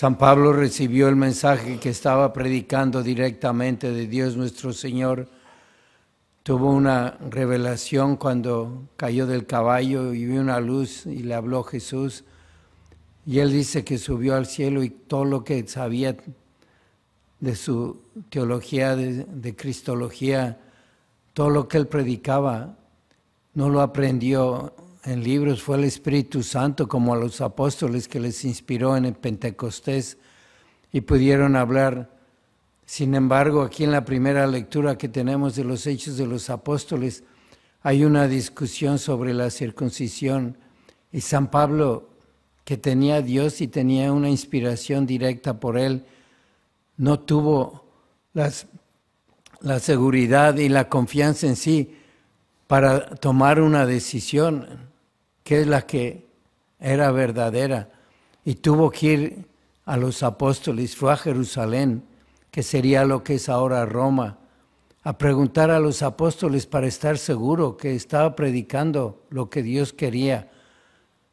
San Pablo recibió el mensaje que estaba predicando directamente de Dios nuestro Señor. Tuvo una revelación cuando cayó del caballo y vio una luz y le habló Jesús. Y él dice que subió al cielo y todo lo que sabía de su teología, de, de cristología, todo lo que él predicaba, no lo aprendió en libros fue el Espíritu Santo como a los apóstoles que les inspiró en el Pentecostés y pudieron hablar. Sin embargo, aquí en la primera lectura que tenemos de los Hechos de los Apóstoles, hay una discusión sobre la circuncisión y San Pablo, que tenía a Dios y tenía una inspiración directa por él, no tuvo la seguridad y la confianza en sí para tomar una decisión que es la que era verdadera, y tuvo que ir a los apóstoles, fue a Jerusalén, que sería lo que es ahora Roma, a preguntar a los apóstoles para estar seguro que estaba predicando lo que Dios quería.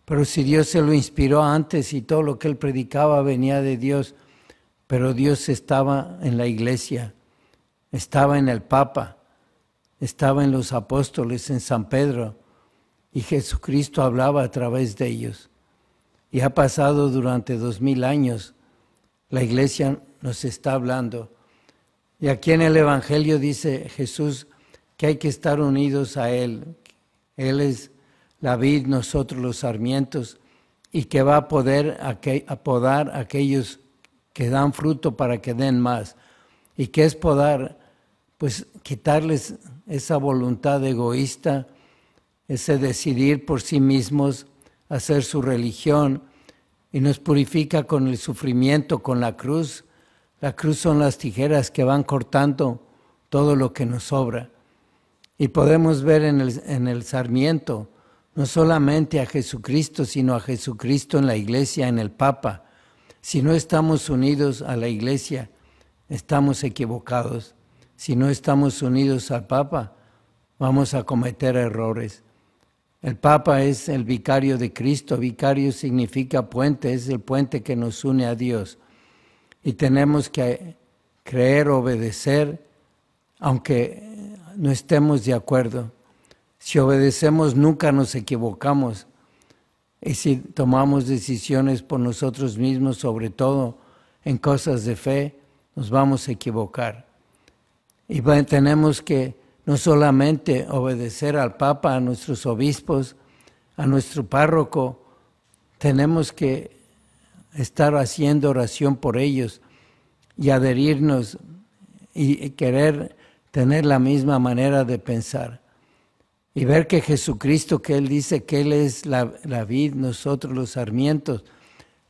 Pero si Dios se lo inspiró antes y todo lo que él predicaba venía de Dios, pero Dios estaba en la iglesia, estaba en el Papa, estaba en los apóstoles, en San Pedro, y Jesucristo hablaba a través de ellos. Y ha pasado durante dos mil años. La iglesia nos está hablando. Y aquí en el Evangelio dice Jesús que hay que estar unidos a Él. Él es la vid, nosotros los sarmientos, y que va a poder apodar a aquellos que dan fruto para que den más. ¿Y qué es podar? Pues quitarles esa voluntad egoísta ese decidir por sí mismos hacer su religión y nos purifica con el sufrimiento, con la cruz. La cruz son las tijeras que van cortando todo lo que nos sobra. Y podemos ver en el, en el sarmiento no solamente a Jesucristo, sino a Jesucristo en la iglesia, en el Papa. Si no estamos unidos a la iglesia, estamos equivocados. Si no estamos unidos al Papa, vamos a cometer errores. El Papa es el vicario de Cristo. Vicario significa puente, es el puente que nos une a Dios. Y tenemos que creer, obedecer, aunque no estemos de acuerdo. Si obedecemos nunca nos equivocamos. Y si tomamos decisiones por nosotros mismos, sobre todo en cosas de fe, nos vamos a equivocar. Y tenemos que no solamente obedecer al Papa, a nuestros obispos, a nuestro párroco, tenemos que estar haciendo oración por ellos y adherirnos y querer tener la misma manera de pensar. Y ver que Jesucristo, que Él dice que Él es la, vid, nosotros los sarmientos,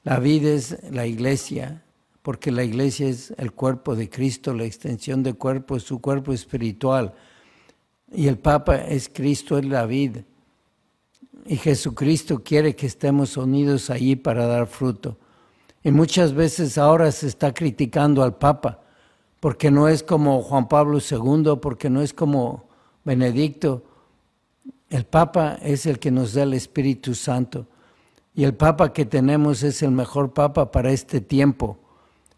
la vid es la iglesia, porque la iglesia es el cuerpo de Cristo, la extensión del cuerpo, su cuerpo espiritual. Y el Papa es Cristo, es la vida. Y Jesucristo quiere que estemos unidos allí para dar fruto. Y muchas veces ahora se está criticando al Papa, porque no es como Juan Pablo II, porque no es como Benedicto. El Papa es el que nos da el Espíritu Santo. Y el Papa que tenemos es el mejor Papa para este tiempo,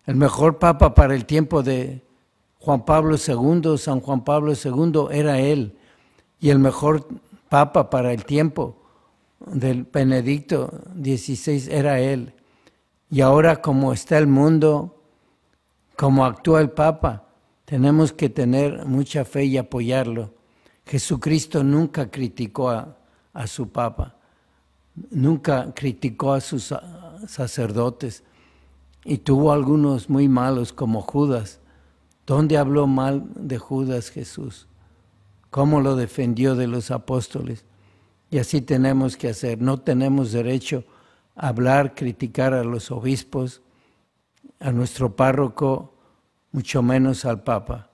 el mejor Papa para el tiempo de Juan Pablo II, San Juan Pablo II era él y el mejor papa para el tiempo del Benedicto XVI era él. Y ahora como está el mundo, como actúa el papa, tenemos que tener mucha fe y apoyarlo. Jesucristo nunca criticó a, a su papa, nunca criticó a sus sacerdotes y tuvo algunos muy malos como Judas ¿Dónde habló mal de Judas Jesús? ¿Cómo lo defendió de los apóstoles? Y así tenemos que hacer. No tenemos derecho a hablar, criticar a los obispos, a nuestro párroco, mucho menos al Papa.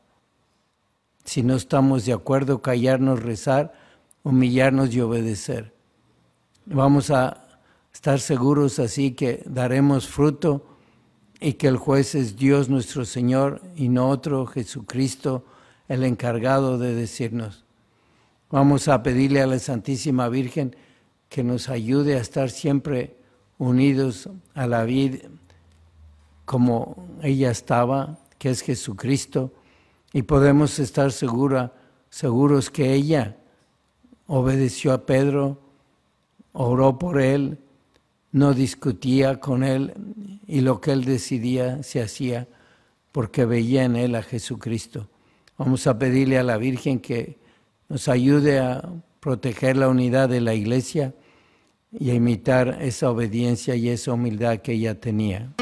Si no estamos de acuerdo, callarnos, rezar, humillarnos y obedecer. Vamos a estar seguros así que daremos fruto y que el juez es Dios nuestro Señor y no otro Jesucristo, el encargado de decirnos. Vamos a pedirle a la Santísima Virgen que nos ayude a estar siempre unidos a la vida como ella estaba, que es Jesucristo, y podemos estar segura, seguros que ella obedeció a Pedro, oró por él, no discutía con él y lo que él decidía se hacía porque veía en él a Jesucristo. Vamos a pedirle a la Virgen que nos ayude a proteger la unidad de la iglesia y a imitar esa obediencia y esa humildad que ella tenía.